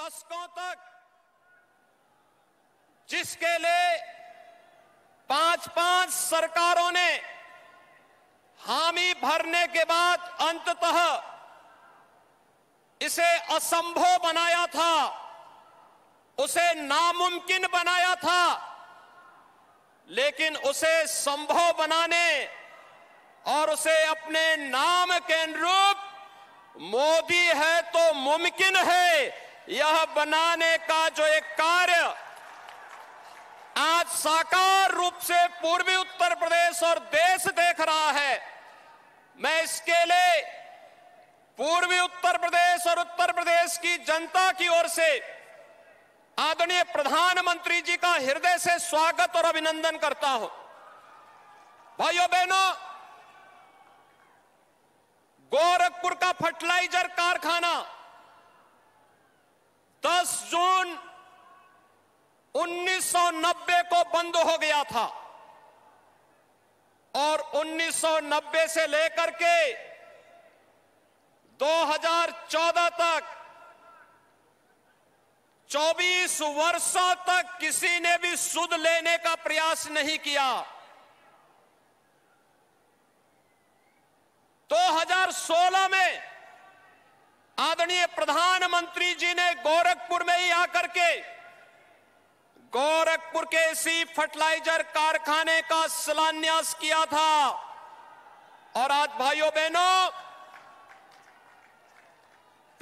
दशकों तक जिसके लिए पांच पांच सरकारों ने हामी भरने के बाद अंततः इसे असंभव बनाया था उसे नामुमकिन बनाया था लेकिन उसे संभव बनाने और उसे अपने नाम के अनुरूप मोदी है तो मुमकिन है यह बनाने का जो एक कार्य आज साकार रूप से पूर्वी उत्तर प्रदेश और देश देख रहा है मैं इसके लिए पूर्वी उत्तर प्रदेश और उत्तर प्रदेश की जनता की ओर से आदरणीय प्रधानमंत्री जी का हृदय से स्वागत और अभिनंदन करता हूं भाइयों बहनों गोरखपुर का फर्टिलाइजर कारखाना 10 जून 1990 को बंद हो गया था और 1990 से लेकर के 2014 तक 24 वर्षों तक किसी ने भी सुध लेने का प्रयास नहीं किया 2016 में आदरणीय प्रधानमंत्री जी ने गोरखपुर में ही आकर के गोरखपुर के इसी फर्टिलाइजर कारखाने का शिलान्यास किया था और आज भाइयों बहनों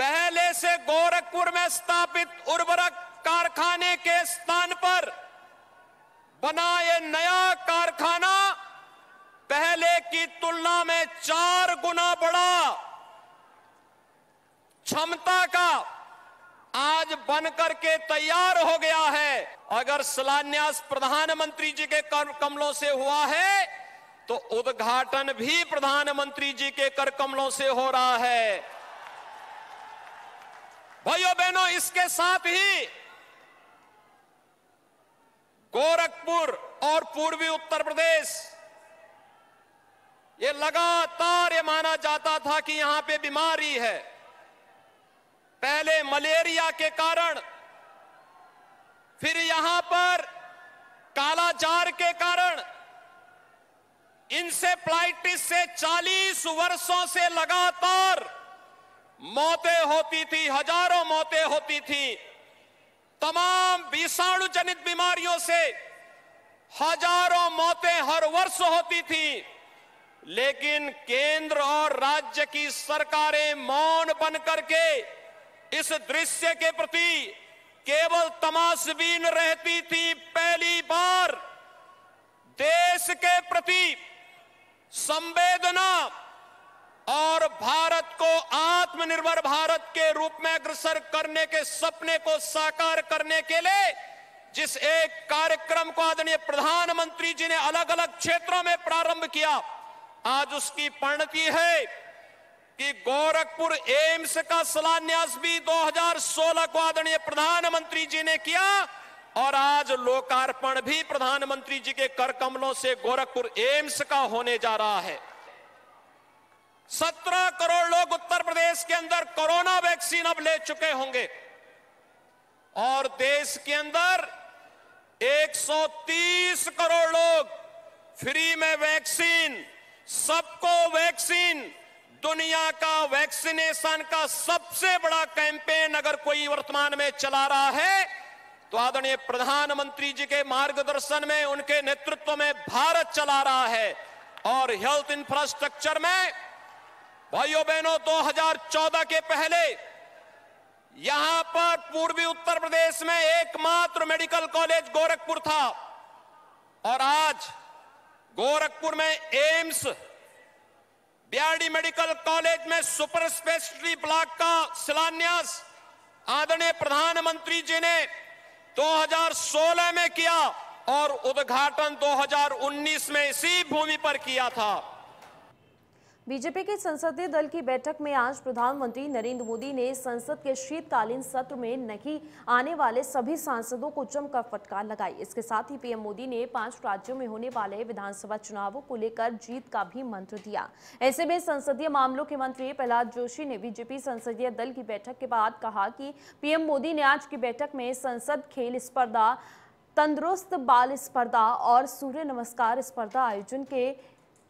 पहले से गोरखपुर में स्थापित उर्वरक कारखाने के स्थान पर बना ये नया कारखाना पहले की तुलना में चार गुना बड़ा क्षमता का आज बन के तैयार हो गया है अगर शिलान्यास प्रधानमंत्री जी के कर कमलों से हुआ है तो उद्घाटन भी प्रधानमंत्री जी के कर कमलों से हो रहा है भाइयों बहनों इसके साथ ही गोरखपुर और पूर्वी उत्तर प्रदेश ये लगातार ये माना जाता था कि यहां पे बीमारी है पहले मलेरिया के कारण फिर यहां पर कालाजार के कारण इंसेफ्लाइटिस से 40 वर्षों से लगातार मौतें होती थी हजारों मौतें होती थी तमाम विषाणु जनित बीमारियों से हजारों मौतें हर वर्ष होती थी लेकिन केंद्र और राज्य की सरकारें मौन बनकर के इस दृश्य के प्रति केवल तमाशबीन रहती थी पहली बार देश के प्रति संवेदना और भारत को आत्मनिर्भर भारत के रूप में अग्रसर करने के सपने को साकार करने के लिए जिस एक कार्यक्रम को आदरणीय प्रधानमंत्री जी ने अलग अलग क्षेत्रों में प्रारंभ किया आज उसकी परिणति है कि गोरखपुर एम्स का शिलान्यास भी 2016 को आदरणीय प्रधानमंत्री जी ने किया और आज लोकार्पण भी प्रधानमंत्री जी के कर कमलों से गोरखपुर एम्स का होने जा रहा है सत्रह करोड़ लोग उत्तर प्रदेश के अंदर कोरोना वैक्सीन अब ले चुके होंगे और देश के अंदर 130 करोड़ लोग फ्री में वैक्सीन सबको वैक्सीन दुनिया का वैक्सीनेशन का सबसे बड़ा कैंपेन अगर कोई वर्तमान में चला रहा है तो आदरणीय प्रधानमंत्री जी के मार्गदर्शन में उनके नेतृत्व में भारत चला रहा है और हेल्थ इंफ्रास्ट्रक्चर में भाइयों बहनों 2014 के पहले यहां पर पूर्वी उत्तर प्रदेश में एकमात्र मेडिकल कॉलेज गोरखपुर था और आज गोरखपुर में एम्स बिहारी मेडिकल कॉलेज में सुपर स्पेशलिटी ब्लॉक का शिलान्यास आदरणीय प्रधानमंत्री जी ने 2016 में किया और उद्घाटन 2019 में इसी भूमि पर किया था बीजेपी के संसदीय दल की बैठक में आज प्रधानमंत्री नरेंद्र मोदी ने संसद के शीतकालीन सत्र में नहीं आने वाले सभी सांसदों को जमकर फटकार लगाई इसके साथ ही पीएम मोदी ने पांच राज्यों में होने वाले विधानसभा चुनावों को लेकर जीत का भी मंत्र दिया ऐसे में संसदीय मामलों के मंत्री प्रहलाद जोशी ने बीजेपी संसदीय दल की बैठक के बाद कहा कि पीएम मोदी ने आज की बैठक में संसद खेल स्पर्धा तंदुरुस्त बाल स्पर्धा और सूर्य नमस्कार स्पर्धा आयोजन के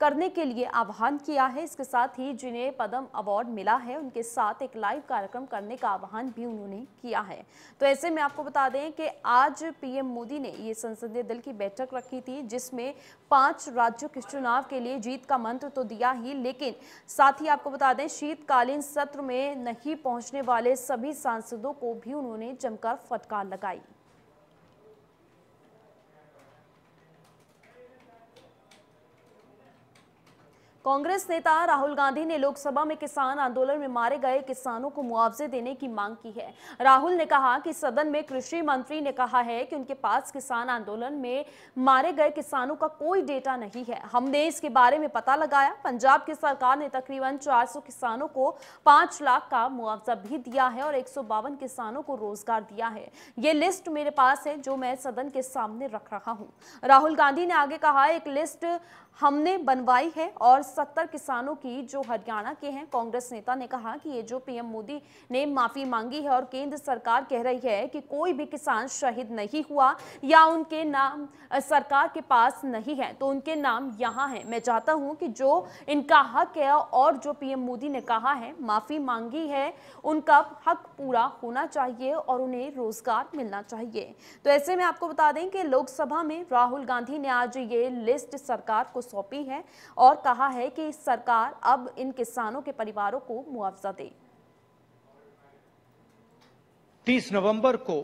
करने के लिए आह्वान किया है इसके साथ ही जिन्हें पद्म अवार्ड मिला है उनके साथ एक लाइव कार्यक्रम करने का आह्वान भी उन्होंने किया है तो ऐसे में आपको बता दें कि आज पीएम मोदी ने ये संसदीय दल की बैठक रखी थी जिसमें पांच राज्यों के चुनाव के लिए जीत का मंत्र तो दिया ही लेकिन साथ ही आपको बता दें शीतकालीन सत्र में नहीं पहुँचने वाले सभी सांसदों को भी उन्होंने जमकर फटकार लगाई कांग्रेस नेता राहुल गांधी ने लोकसभा में किसान आंदोलन में मारे गए किसानों को मुआवजे देने की मांग की है राहुल ने कहा कि सदन में कृषि मंत्री ने कहा है कि उनके पास किसान आंदोलन में मारे गए किसानों का कोई डेटा नहीं है हमने इसके बारे में पता लगाया पंजाब की सरकार ने तकरीबन 400 किसानों को 5 लाख का मुआवजा भी दिया है और एक किसानों को रोजगार दिया है ये लिस्ट मेरे पास है जो मैं सदन के सामने रख रहा हूँ राहुल गांधी ने आगे कहा एक लिस्ट हमने बनवाई है और सत्तर किसानों की जो हरियाणा के हैं कांग्रेस नेता ने कहा कि ये जो पीएम मोदी ने माफी मांगी है और केंद्र सरकार कह रही है कि कोई भी किसान शहीद नहीं हुआ या उनके नाम सरकार के पास नहीं है तो उनके नाम यहाँ है मैं चाहता हूँ कि जो इनका हक है और जो पीएम मोदी ने कहा है माफी मांगी है उनका हक पूरा होना चाहिए और उन्हें रोजगार मिलना चाहिए तो ऐसे में आपको बता दें कि लोकसभा में राहुल गांधी ने आज ये लिस्ट सरकार को सौंपी है और कहा है है कि सरकार अब इन किसानों के परिवारों को मुआवजा दे 30 नवंबर को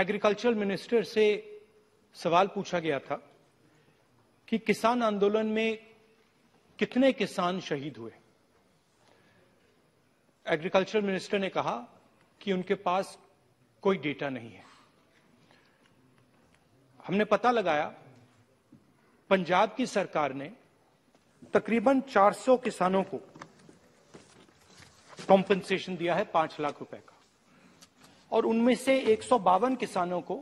एग्रीकल्चर मिनिस्टर से सवाल पूछा गया था कि किसान आंदोलन में कितने किसान शहीद हुए एग्रीकल्चर मिनिस्टर ने कहा कि उनके पास कोई डेटा नहीं है हमने पता लगाया पंजाब की सरकार ने तकरीबन 400 किसानों को कॉम्पनसेशन दिया है पांच लाख रुपए का और उनमें से एक किसानों को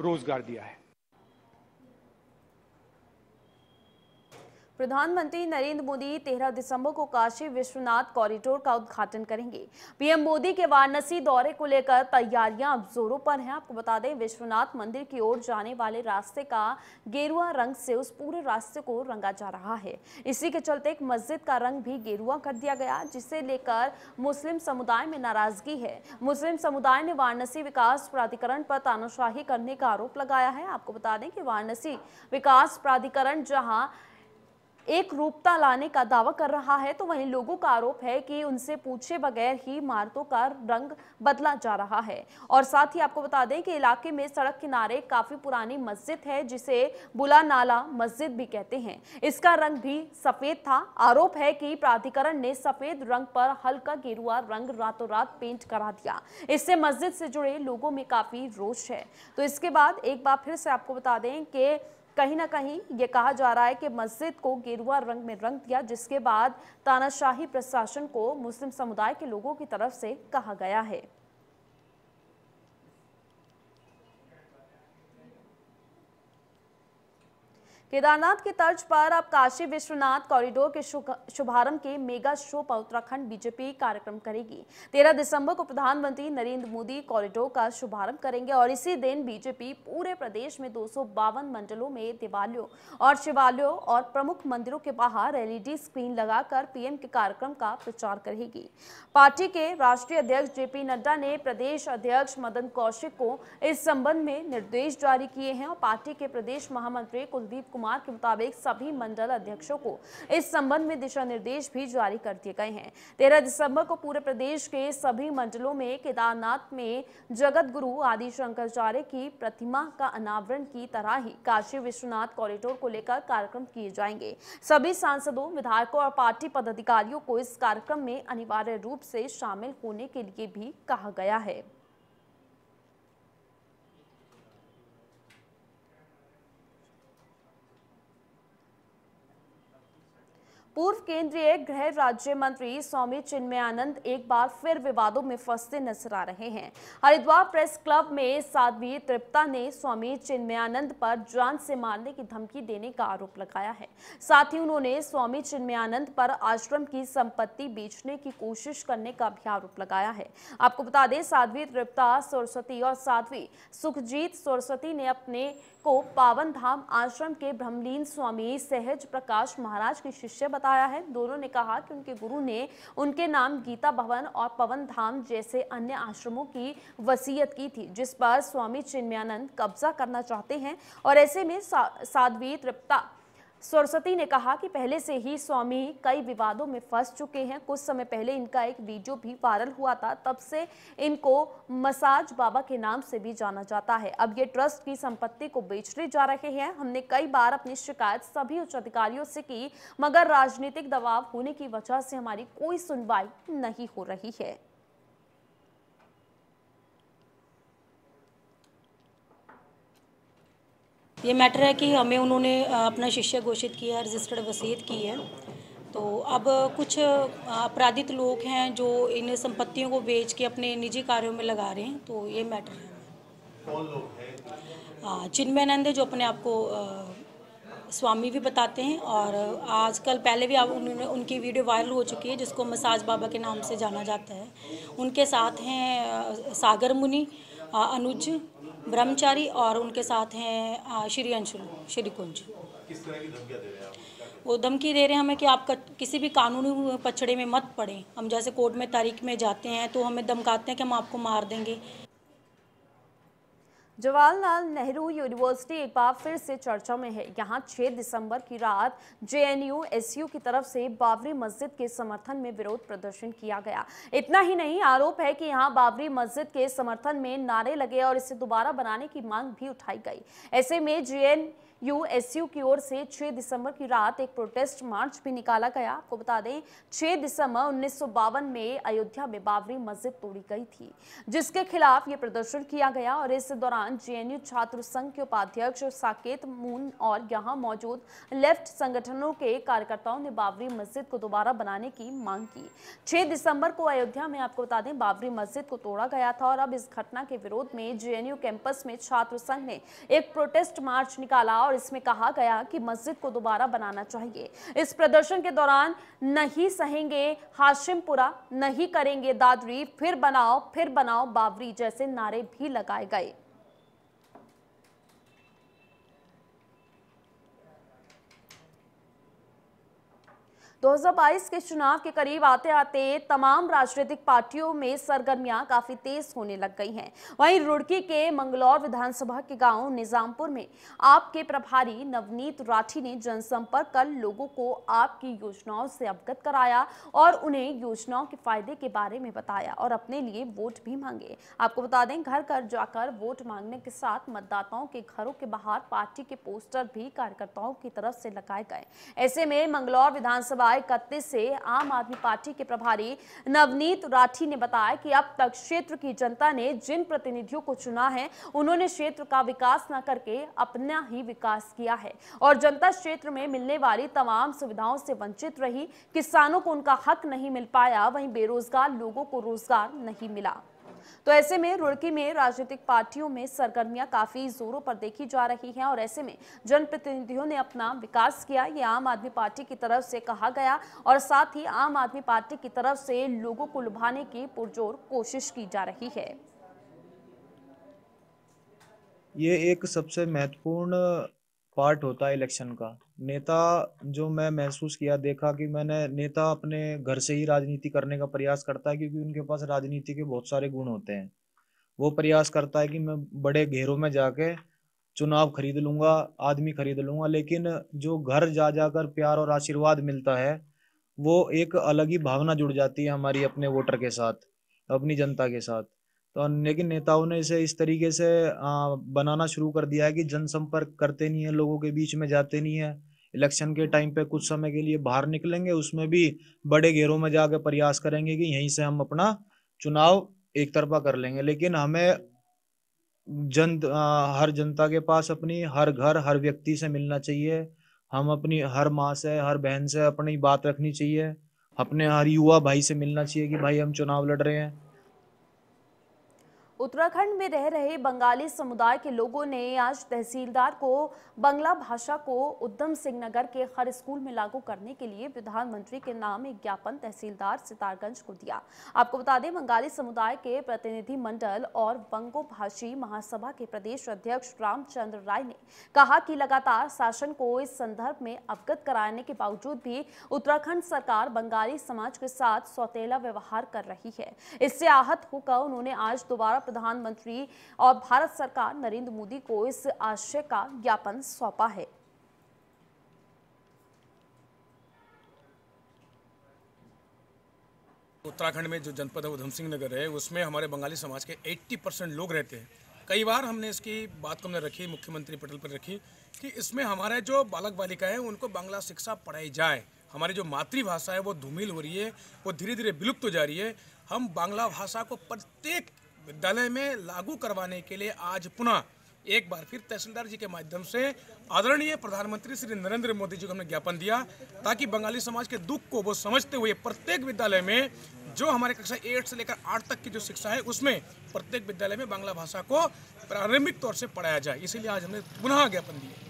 रोजगार दिया है प्रधानमंत्री नरेंद्र मोदी 13 दिसंबर को काशी विश्वनाथ कॉरिडोर का उद्घाटन करेंगे पीएम मोदी के वाराणसी दौरे को लेकर तैयारियां जोरों पर हैं आपको बता दें विश्वनाथ मंदिर की ओर जाने वाले रास्ते का गेरुआ रंग से उस पूरे रास्ते को रंगा जा रहा है इसी के चलते एक मस्जिद का रंग भी गेरुआ कर दिया गया जिसे लेकर मुस्लिम समुदाय में नाराजगी है मुस्लिम समुदाय ने वाराणसी विकास प्राधिकरण पर तानाशाही करने का आरोप लगाया है आपको बता दें कि वाराणसी विकास प्राधिकरण जहाँ एक रूपता लाने का दावा कर रहा है तो वहीं लोगों का आरोप है कि उनसे पूछे बगैर ही इमारतों का रंग बदला जा रहा है और साथ ही आपको बता दें कि इलाके में सड़क किनारे काफी पुरानी मस्जिद है जिसे बुला नाला मस्जिद भी कहते हैं इसका रंग भी सफेद था आरोप है कि प्राधिकरण ने सफेद रंग पर हल्का गेरुआ रंग रातों रात पेंट करा दिया इससे मस्जिद से जुड़े लोगों में काफी रोष है तो इसके बाद एक बार फिर से आपको बता दें कि कहीं ना कहीं ये कहा जा रहा है कि मस्जिद को गेरुआ रंग में रंग दिया जिसके बाद तानाशाही प्रशासन को मुस्लिम समुदाय के लोगों की तरफ से कहा गया है केदारनाथ के तर्ज पर अब काशी विश्वनाथ कॉरिडोर के शुभारंभ के मेगा शो पर उत्तराखंड बीजेपी कार्यक्रम करेगी 13 दिसंबर को प्रधानमंत्री नरेंद्र मोदी कॉरिडोर का शुभारंभ करेंगे और इसी दिन बीजेपी पूरे प्रदेश में दो मंडलों में देवालयों और शिवालयों और प्रमुख मंदिरों के बाहर एलईडी स्क्रीन लगाकर पीएम के कार्यक्रम का प्रचार करेगी पार्टी के राष्ट्रीय अध्यक्ष जेपी नड्डा ने प्रदेश अध्यक्ष मदन कौशिक को इस संबंध में निर्देश जारी किए हैं और पार्टी के प्रदेश महामंत्री कुलदीप कुमार कुमार के मुताबिक सभी मंडल अध्यक्षों को इस संबंध में दिशा निर्देश भी जारी कर दिए गए हैं तेरह दिसंबर को पूरे प्रदेश के सभी मंडलों में केदारनाथ में जगत गुरु आदि शंकराचार्य की प्रतिमा का अनावरण की तरह ही काशी विश्वनाथ कॉरिडोर को लेकर कार्यक्रम किए जाएंगे सभी सांसदों विधायकों और पार्टी पदाधिकारियों को इस कार्यक्रम में अनिवार्य रूप से शामिल होने के लिए भी कहा गया है पूर्व केंद्रीय गृह राज्य मंत्री स्वामी चिन्मयानंद एक बार फिर विवादों में फंसते नजर आ रहे हैं हरिद्वार प्रेस क्लब में साध्वी तृप्ता ने स्वामी चिन्मयानंद पर जान से मारने की धमकी देने का आरोप लगाया है साथ ही उन्होंने स्वामी चिन्मयानंद पर आश्रम की संपत्ति बेचने की कोशिश करने का भी आरोप लगाया है आपको बता दें साध्वी तृप्ता सरस्वती और साध्वी सुखजीत सरस्वती ने अपने को पावन धाम आश्रम के ब्रह्मलीन स्वामी सहज प्रकाश महाराज के शिष्य बताया है दोनों ने कहा कि उनके गुरु ने उनके नाम गीता भवन और पवन धाम जैसे अन्य आश्रमों की वसीयत की थी जिस पर स्वामी चिन्मयानंद कब्जा करना चाहते हैं और ऐसे में सा, साध्वी तृप्ता सरस्वती ने कहा कि पहले से ही स्वामी कई विवादों में फंस चुके हैं कुछ समय पहले इनका एक वीडियो भी वायरल हुआ था तब से इनको मसाज बाबा के नाम से भी जाना जाता है अब ये ट्रस्ट की संपत्ति को बेचने जा रहे हैं हमने कई बार अपनी शिकायत सभी उच्च अधिकारियों से की मगर राजनीतिक दबाव होने की वजह से हमारी कोई सुनवाई नहीं हो रही है ये मैटर है कि हमें उन्होंने अपना शिष्य घोषित किया है रजिस्टर्ड वसीयत की है तो अब कुछ अपराधित लोग हैं जो इन संपत्तियों को बेच के अपने निजी कार्यों में लगा रहे हैं तो ये मैटर है कौन लोग जो अपने आप को स्वामी भी बताते हैं और आजकल पहले भी आप उन्होंने उनकी वीडियो वायरल हो चुकी है जिसको मसाज बाबा के नाम से जाना जाता है उनके साथ हैं सागर मुनि अनुज ब्रह्मचारी और उनके साथ हैं श्री अंशुल श्री कुंज किस तरह की दे रहे हैं वो धमकी दे रहे हैं हमें कि आप किसी भी कानूनी पछड़े में मत पड़ें हम जैसे कोर्ट में तारीख में जाते हैं तो हमें धमकाते हैं कि हम आपको मार देंगे जवाहरलाल नेहरू यूनिवर्सिटी एक बार फिर से चर्चा में है यहाँ 6 दिसंबर की रात जेएनयू एसयू की तरफ से बाबरी मस्जिद के समर्थन में विरोध प्रदर्शन किया गया इतना ही नहीं आरोप है कि यहाँ बाबरी मस्जिद के समर्थन में नारे लगे और इसे दोबारा बनाने की मांग भी उठाई गई ऐसे में जेएन यूएसयू की ओर से 6 दिसंबर की रात एक प्रोटेस्ट मार्च भी निकाला गया आपको बता दें 6 दिसंबर उन्नीस में अयोध्या में बाबरी मस्जिद तोड़ी गई थी जिसके खिलाफ ये प्रदर्शन किया गया और इस दौरान जेएनयू छात्र संघ के उपाध्यक्ष साकेत मून और यहाँ मौजूद लेफ्ट संगठनों के कार्यकर्ताओं ने बाबरी मस्जिद को दोबारा बनाने की मांग की छह दिसंबर को अयोध्या में आपको बता दें बाबरी मस्जिद को तोड़ा गया था और अब इस घटना के विरोध में जेएनयू कैंपस में छात्र संघ ने एक प्रोटेस्ट मार्च निकाला और और इसमें कहा गया कि मस्जिद को दोबारा बनाना चाहिए इस प्रदर्शन के दौरान नहीं सहेंगे हाशिमपुरा नहीं करेंगे दादरी फिर बनाओ फिर बनाओ बाबरी जैसे नारे भी लगाए गए 2022 के चुनाव के करीब आते आते तमाम राजनीतिक पार्टियों में सरगर्मियां काफी तेज होने लग गई हैं वहीं रुड़की के मंगलौर विधानसभा के गांव निजामपुर में आपके प्रभारी नवनीत राठी ने जनसंपर्क कर लोगों को आपकी योजनाओं से अवगत कराया और उन्हें योजनाओं के फायदे के बारे में बताया और अपने लिए वोट भी मांगे आपको बता दें घर घर जाकर वोट मांगने के साथ मतदाताओं के घरों के बाहर पार्टी के पोस्टर भी कार्यकर्ताओं की तरफ से लगाए गए ऐसे में मंगलौर विधानसभा जुलाई इकतीस से आम आदमी पार्टी के प्रभारी नवनीत राठी ने बताया कि अब तक क्षेत्र की जनता ने जिन प्रतिनिधियों को चुना है उन्होंने क्षेत्र का विकास न करके अपना ही विकास किया है और जनता क्षेत्र में मिलने वाली तमाम सुविधाओं से वंचित रही किसानों को उनका हक नहीं मिल पाया वहीं बेरोजगार लोगों को रोजगार नहीं मिला तो ऐसे में रुड़की में राजनीतिक पार्टियों में सरगर्मियां काफी जोरों पर देखी जा रही हैं और ऐसे में जनप्रतिनिधियों ने अपना विकास किया ये आम आदमी पार्टी की तरफ से कहा गया और साथ ही आम आदमी पार्टी की तरफ से लोगों को लुभाने की पुरजोर कोशिश की जा रही है ये एक सबसे महत्वपूर्ण पार्ट होता है इलेक्शन का नेता जो मैं महसूस किया देखा कि मैंने नेता अपने घर से ही राजनीति करने का प्रयास करता है क्योंकि उनके पास राजनीति के बहुत सारे गुण होते हैं वो प्रयास करता है कि मैं बड़े घेरों में जाके चुनाव खरीद लूँगा आदमी खरीद लूँगा लेकिन जो घर जा जाकर प्यार और आशीर्वाद मिलता है वो एक अलग ही भावना जुड़ जाती है हमारी अपने वोटर के साथ अपनी जनता के साथ तो लेकिन नेताओं ने इसे इस तरीके से बनाना शुरू कर दिया है कि जनसंपर्क करते नहीं है लोगों के बीच में जाते नहीं है इलेक्शन के टाइम पे कुछ समय के लिए बाहर निकलेंगे उसमें भी बड़े घेरों में जाकर प्रयास करेंगे कि यहीं से हम अपना चुनाव एक तरफा कर लेंगे लेकिन हमें जन हर जनता के पास अपनी हर घर हर व्यक्ति से मिलना चाहिए हम अपनी हर माँ से हर बहन से अपनी बात रखनी चाहिए अपने हर युवा भाई से मिलना चाहिए कि भाई हम चुनाव लड़ रहे हैं उत्तराखंड में रह रहे बंगाली समुदाय के लोगों ने आज तहसीलदार को बंगला भाषा को उद्धम सिंह नगर के हर स्कूल में लागू करने के लिए प्रधानमंत्री के नाम एक ज्ञापन तहसीलदार सितारगंज को दिया आपको बता दें बंगाली समुदाय के प्रतिनिधि मंडल और बंगो भाषी महासभा के प्रदेश अध्यक्ष रामचंद्र राय ने कहा कि लगातार शासन को इस संदर्भ में अवगत कराने के बावजूद भी उत्तराखंड सरकार बंगाली समाज के साथ सौतेला व्यवहार कर रही है इससे आहत होकर उन्होंने आज दोबारा प्रधानमंत्री और भारत सरकार नरेंद्र मोदी को इस आशय का ज्ञापन सौंपा है उत्तराखंड में जो जनपद है उधम सिंह नगर है उसमें हमारे बंगाली समाज के 80 परसेंट लोग रहते हैं कई बार हमने इसकी बात को हमने रखी मुख्यमंत्री पटल पर रखी कि इसमें हमारे जो बालक बालिका है उनको बांग्ला शिक्षा पढ़ाई जाए हमारी जो मातृभाषा है वो धूमिल हो रही है वो धीरे धीरे विलुप्त हो जा रही है हम बांग्ला भाषा को प्रत्येक विद्यालय में लागू करवाने के लिए आज पुनः एक बार फिर तहसीलदार जी के माध्यम से आदरणीय प्रधानमंत्री श्री नरेंद्र मोदी जी को हमने ज्ञापन दिया ताकि बंगाली समाज के दुख को वो समझते हुए प्रत्येक विद्यालय में जो हमारे कक्षा एट से लेकर आठ तक की जो शिक्षा है उसमें प्रत्येक विद्यालय में बांग्ला भाषा को प्रारंभिक तौर से पढ़ाया जाए इसीलिए आज हमने पुनः ज्ञापन दिया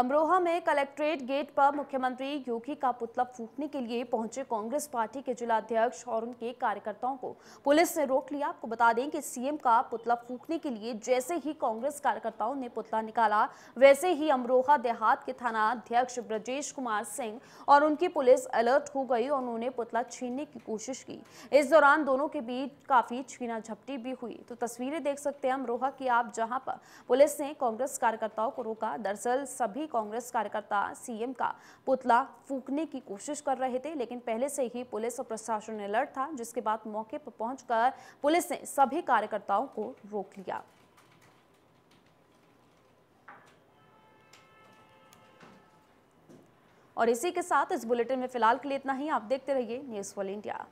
अमरोहा में कलेक्ट्रेट गेट पर मुख्यमंत्री योगी का पुतला फूकने के लिए पहुंचे कांग्रेस पार्टी के जिलाध्यक्ष और उनके कार्यकर्ताओं को पुलिस ने रोक लिया आपको बता दें कि सीएम का पुतला फूकने के लिए जैसे ही कांग्रेस कार्यकर्ताओं ने पुतला निकाला वैसे ही अमरोहा देहात के थाना अध्यक्ष ब्रजेश कुमार सिंह और उनकी पुलिस अलर्ट हो गई और उन्होंने पुतला छीनने की कोशिश की इस दौरान दोनों के बीच काफी छीना झपटी भी हुई तो तस्वीरें देख सकते हैं अमरोहा की आप जहाँ पर पुलिस ने कांग्रेस कार्यकर्ताओं को रोका दरअसल सभी सभी कांग्रेस कार्यकर्ता सीएम का पुतला फूकने की कोशिश कर रहे थे लेकिन पहले से ही पुलिस और प्रशासन अलर्ट था जिसके बाद मौके पर पहुंचकर पुलिस ने सभी कार्यकर्ताओं को रोक लिया और इसी के साथ इस बुलेटिन में फिलहाल के लिए इतना ही आप देखते रहिए न्यूज वॉल इंडिया